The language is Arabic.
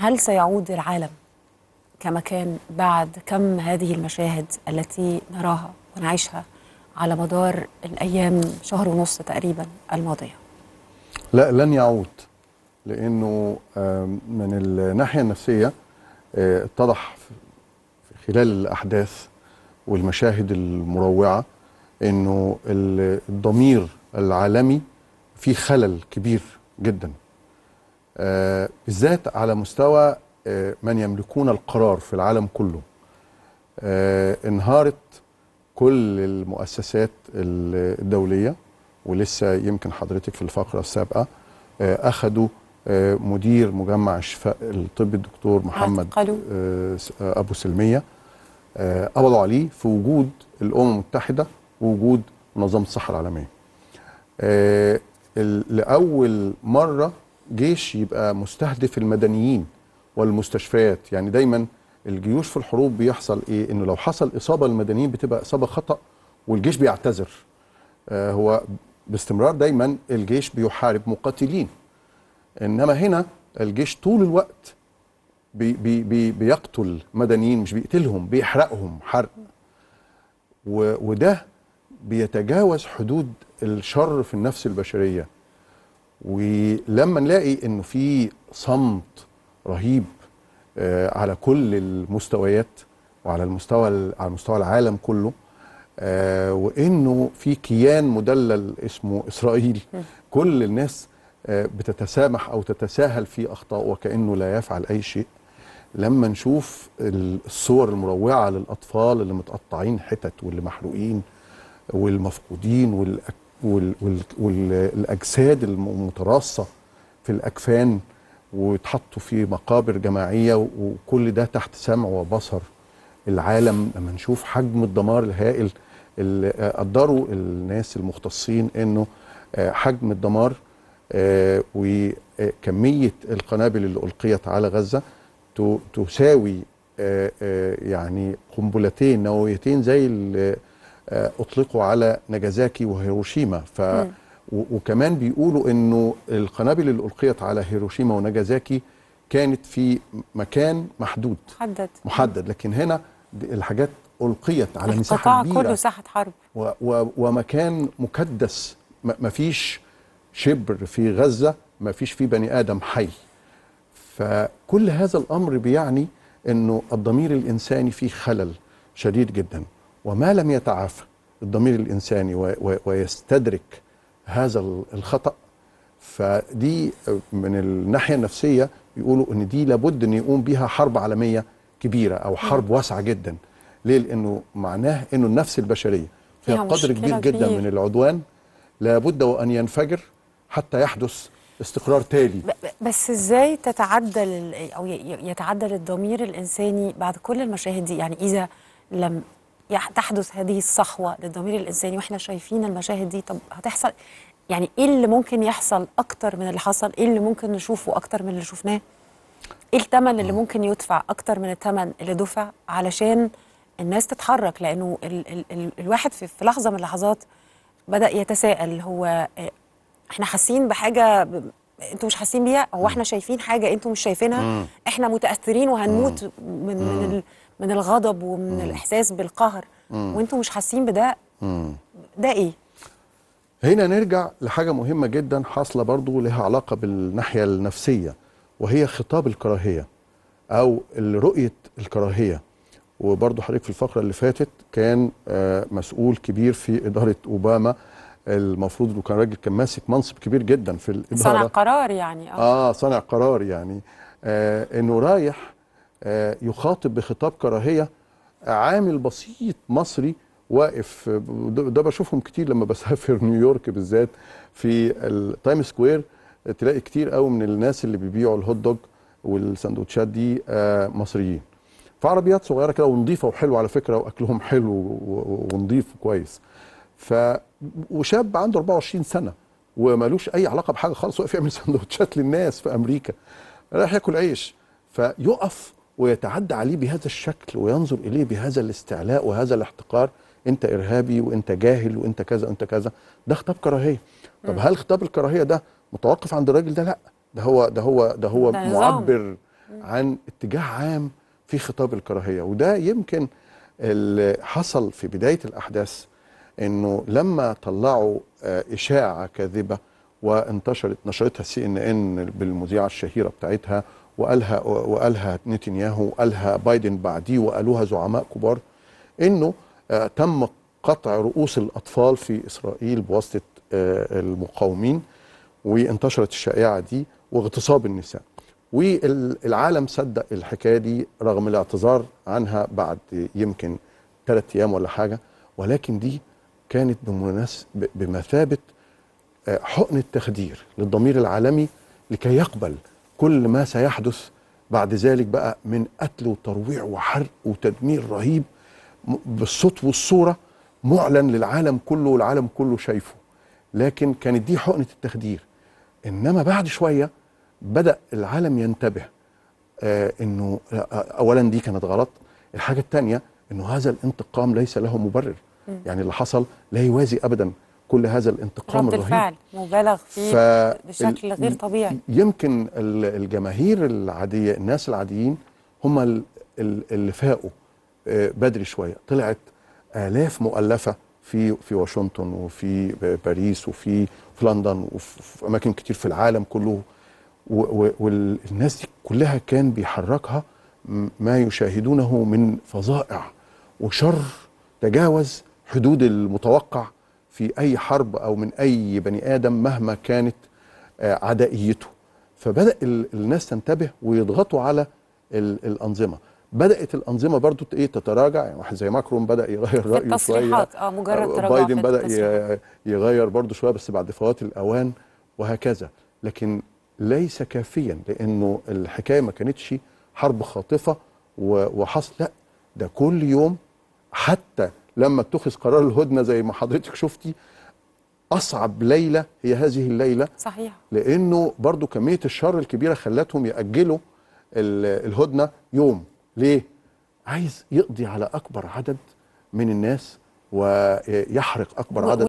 هل سيعود العالم كما كان بعد كم هذه المشاهد التي نراها ونعيشها على مدار الأيام شهر ونص تقريبا الماضية لا لن يعود لأنه من الناحية النفسية آه، اتضح في خلال الأحداث والمشاهد المروعة أنه الضمير العالمي فيه خلل كبير جداً آه، بالذات على مستوى آه، من يملكون القرار في العالم كله آه، انهارت كل المؤسسات الدولية ولسه يمكن حضرتك في الفقرة السابقة أخذوا مدير مجمع الشفاء الطبي الدكتور محمد أبو سلمية قبضوا عليه في وجود الأمم المتحدة ووجود منظمة الصحة العالمية لأول مرة جيش يبقى مستهدف المدنيين والمستشفيات يعني دايما الجيوش في الحروب بيحصل ايه انه لو حصل اصابه للمدنيين بتبقى اصابه خطا والجيش بيعتذر آه هو باستمرار دايما الجيش بيحارب مقاتلين انما هنا الجيش طول الوقت بي بي بي بيقتل مدنيين مش بيقتلهم بيحرقهم حرق وده بيتجاوز حدود الشر في النفس البشريه ولما نلاقي انه في صمت رهيب آه، على كل المستويات وعلى المستوى على مستوى العالم كله آه، وانه في كيان مدلل اسمه اسرائيل كل الناس آه، بتتسامح او تتساهل في اخطاء وكانه لا يفعل اي شيء لما نشوف الصور المروعه للاطفال اللي متقطعين حتت واللي محروقين والمفقودين والأك... والاجساد المتراصه في الاكفان ويتحطوا في مقابر جماعيه وكل ده تحت سمع وبصر العالم لما نشوف حجم الدمار الهائل اللي قدروا الناس المختصين انه آه، حجم الدمار آه، وكميه القنابل اللي القيت على غزه تساوي آه، يعني قنبلتين نوويتين زي آه، اطلقوا على ناجازاكي وهيروشيما ف وكمان بيقولوا انه القنابل اللي القيت على هيروشيما وناجازاكي كانت في مكان محدود محدد محدد لكن هنا الحاجات القيت على مساحه كبيره كله ساحه حرب و و ومكان مكدس مفيش شبر في غزه مفيش فيه بني ادم حي فكل هذا الامر بيعني انه الضمير الانساني فيه خلل شديد جدا وما لم يتعافى الضمير الإنساني ويستدرك هذا الخطأ فدي من الناحية النفسية يقولوا ان دي لابد ان يقوم بها حرب عالميه كبيره او حرب واسعه جدا ليه لانه معناه انه النفس البشريه فيها قدر كبير جدا من العدوان لابد وان ينفجر حتى يحدث استقرار تالي بس ازاي تتعدل او يتعدل الضمير الانساني بعد كل المشاهد دي يعني اذا لم تحدث هذه الصحوه للضمير الانساني واحنا شايفين المشاهد دي طب هتحصل يعني ايه اللي ممكن يحصل اكتر من اللي حصل ايه اللي ممكن نشوفه اكتر من اللي شفناه ايه الثمن اللي ممكن يدفع اكتر من الثمن اللي دفع علشان الناس تتحرك لانه ال ال ال الواحد في, في لحظه من اللحظات بدا يتساءل هو آه، احنا حاسين بحاجه انتوا مش حاسين بيها هو احنا شايفين حاجه انتوا مش شايفينها احنا متاثرين وهنموت من من من الغضب ومن مم. الاحساس بالقهر مم. وانتم مش حاسين بده ده ايه هنا نرجع لحاجه مهمه جدا حاصله برضو لها علاقه بالناحيه النفسيه وهي خطاب الكراهيه او رؤيه الكراهيه وبرضو حضرتك في الفقره اللي فاتت كان آه، مسؤول كبير في اداره اوباما المفروض انه كان راجل كان ماسك منصب كبير جدا في الاداره صانع قرار يعني اه, آه صانع قرار يعني آه انه رايح آه، يخاطب بخطاب كراهيه عامل بسيط مصري واقف ده بشوفهم كتير لما بسافر نيويورك بالذات في التايم سكوير تلاقي كتير قوي من الناس اللي بيبيعوا الهوت دوج والسندوتشات دي آه، مصريين فعربيات صغيره كده ونظيفه وحلوه على فكره واكلهم حلو ونظيف وكويس ف وشاب عنده 24 سنه ومالوش اي علاقه بحاجه خالص واقف يعمل سندوتشات للناس في امريكا رايح ياكل عيش فيقف ويتعدى عليه بهذا الشكل وينظر اليه بهذا الاستعلاء وهذا الاحتقار انت ارهابي وانت جاهل وانت كذا وانت كذا ده خطاب كراهيه طب هل خطاب الكراهيه ده متوقف عند الراجل ده لا ده هو ده هو ده هو ده معبر عن اتجاه عام في خطاب الكراهيه وده يمكن اللي حصل في بدايه الاحداث انه لما طلعوا آه، اشاعه كاذبه وانتشرت نشرتها سي ان ان بالمذيعه الشهيره بتاعتها وقالها وقالها نتنياهو وقالها بايدن بعديه وقالوها زعماء كبار انه آه، تم قطع رؤوس الاطفال في اسرائيل بواسطه آه، المقاومين وانتشرت الشائعه دي واغتصاب النساء والعالم صدق الحكايه دي رغم الاعتذار عنها بعد يمكن ثلاث ايام ولا حاجه ولكن دي كانت بمثابه آه، حقن التخدير للضمير العالمي لكي يقبل كل ما سيحدث بعد ذلك بقى من قتل وترويع وحرق وتدمير رهيب بالصوت والصوره معلن للعالم كله والعالم كله شايفه لكن كانت دي حقنه التخدير انما بعد شويه بدا العالم ينتبه آه انه آه، اولا دي كانت غلط الحاجه الثانيه انه هذا الانتقام ليس له مبرر يعني اللي حصل لا يوازي ابدا كل هذا الانتقام الرهيب الفعل مبالغ فيه بشكل غير طبيعي يمكن الجماهير العاديه الناس العاديين هم اللي فاقوا آه، بدري شويه طلعت الاف مؤلفه في في واشنطن وفي باريس وفي في لندن وفي اماكن كتير في العالم كله والناس دي كلها كان بيحركها ما يشاهدونه من فظائع وشر تجاوز حدود المتوقع في أي حرب أو من أي بني آدم مهما كانت آه، عدائيته فبدأ الناس تنتبه ويضغطوا على الأنظمة بدات الانظمه برضو ايه تتراجع يعني واحد زي ماكرون بدا يغير رايه شويه اه مجرد آه، تراجع بايدن بدا يغير برضو شويه بس بعد فوات الاوان وهكذا لكن ليس كافيا لانه الحكايه ما كانتش حرب خاطفه وحصل لا ده كل يوم حتى لما اتخذ قرار الهدنه زي ما حضرتك شفتي اصعب ليله هي هذه الليله صحيح لانه برضو كميه الشر الكبيره خلتهم ياجلوا الهدنه يوم ليه عايز يقضي على اكبر عدد من الناس ويحرق اكبر عدد